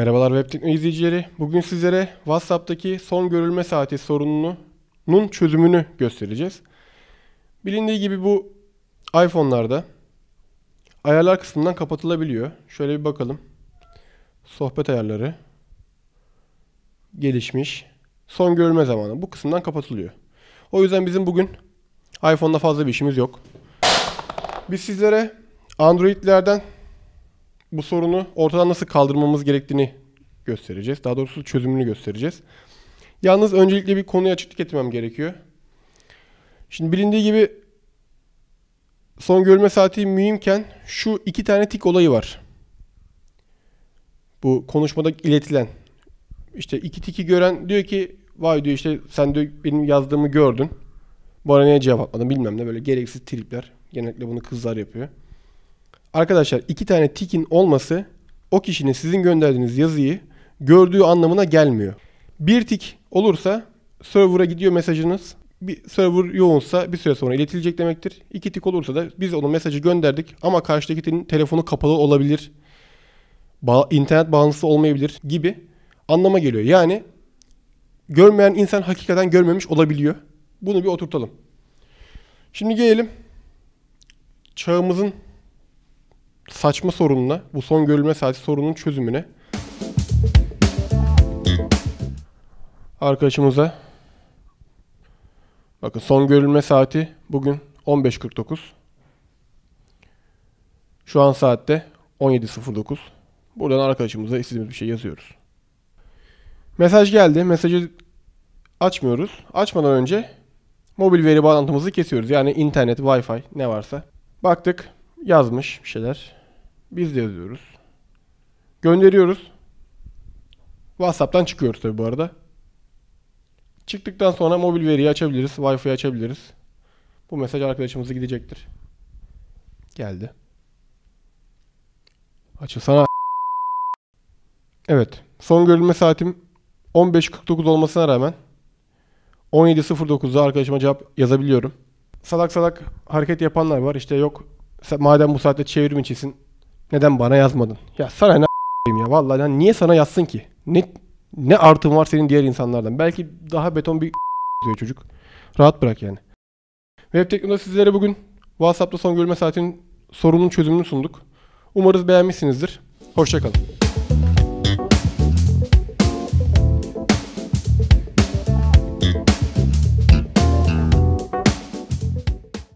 Merhabalar Web izleyicileri. Bugün sizlere WhatsApp'taki son görülme saati sorununun çözümünü göstereceğiz. Bilindiği gibi bu iPhone'larda ayarlar kısmından kapatılabiliyor. Şöyle bir bakalım. Sohbet ayarları gelişmiş. Son görülme zamanı bu kısımdan kapatılıyor. O yüzden bizim bugün iPhone'da fazla bir işimiz yok. Biz sizlere Android'lerden bu sorunu ortadan nasıl kaldırmamız gerektiğini göstereceğiz. Daha doğrusu çözümünü göstereceğiz. Yalnız öncelikle bir konuya açıklık etmem gerekiyor. Şimdi bilindiği gibi son görülme saati mühimken şu iki tane tik olayı var. Bu konuşmada iletilen. işte iki tiki gören diyor ki vay diyor işte sen diyor benim yazdığımı gördün. Bana niye cevapladın bilmem ne böyle gereksiz tripler. Genellikle bunu kızlar yapıyor. Arkadaşlar iki tane tikin olması o kişinin sizin gönderdiğiniz yazıyı gördüğü anlamına gelmiyor. Bir tik olursa server'a gidiyor mesajınız. Bir server yoğunsa bir süre sonra iletilecek demektir. İki tik olursa da biz onun mesajı gönderdik ama karşıdakinin telefonu kapalı olabilir. Ba- internet bağlantısı olmayabilir gibi anlama geliyor. Yani görmeyen insan hakikaten görmemiş olabiliyor. Bunu bir oturtalım. Şimdi gelelim çağımızın saçma sorununa, bu son görülme saati sorunun çözümüne arkadaşımıza bakın son görülme saati bugün 15.49 şu an saatte 17.09 buradan arkadaşımıza istediğimiz bir şey yazıyoruz. Mesaj geldi. Mesajı açmıyoruz. Açmadan önce mobil veri bağlantımızı kesiyoruz. Yani internet, wifi ne varsa. Baktık yazmış bir şeyler. Biz yazıyoruz. Gönderiyoruz. WhatsApp'tan çıkıyoruz tabi bu arada. Çıktıktan sonra mobil veriyi açabiliriz. Wi-Fi açabiliriz. Bu mesaj arkadaşımıza gidecektir. Geldi. Açıl sana. Evet. Son görülme saatim 15.49 olmasına rağmen 17.09'da arkadaşıma cevap yazabiliyorum. Salak salak hareket yapanlar var. İşte yok madem bu saatte çevrim içisin neden bana yazmadın? Ya sana ne ya vallahi lan niye sana yazsın ki? Ne ne artım var senin diğer insanlardan? Belki daha beton bir diyor çocuk. Rahat bırak yani. Web Tekno'da sizlere bugün WhatsApp'ta son görülme saatinin sorunun çözümünü sunduk. Umarız beğenmişsinizdir. Hoşçakalın.